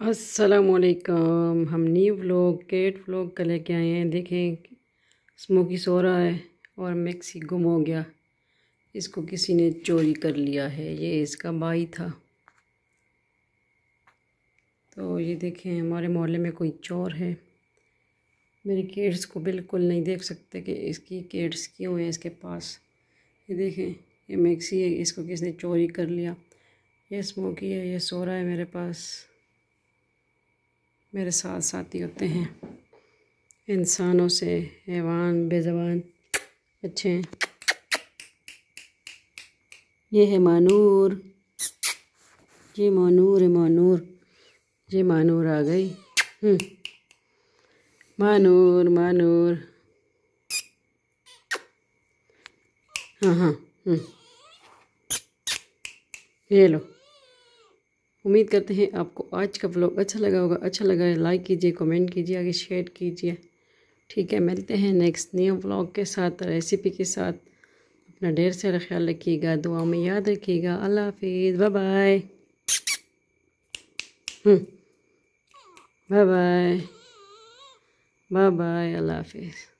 असलकम हम new vlog cat vlog का लेके आए हैं देखें स्मोकी सो रहा है और मिक्सी गुम हो गया इसको किसी ने चोरी कर लिया है ये इसका भाई था तो ये देखें हमारे मोहल्ले में कोई चोर है मेरे केट्स को बिल्कुल नहीं देख सकते कि इसकी केट्स क्यों हैं इसके पास ये देखें ये मिक्सी है इसको किसने चोरी कर लिया ये स्मोकी है ये सो रहा है मेरे पास मेरे साथ साथी होते हैं इंसानों से हैवान बेजबान अच्छे हैं ये है मानूर ये मानूर है मानूर ये मानूर आ गई हम्म। मानूर मानूर हाँ हाँ हम्म। ये लो उम्मीद करते हैं आपको आज का ब्लॉग अच्छा लगा होगा अच्छा लगा है लाइक कीजिए कमेंट कीजिए आगे शेयर कीजिए ठीक है मिलते हैं नेक्स्ट न्यू ब्लॉग के साथ रेसिपी के साथ अपना ढेर सारा ख्याल रखिएगा दुआ में याद रखिएगा अल्लाह हाफिज़ bye bye bye bye bye bye Allah हाफिज़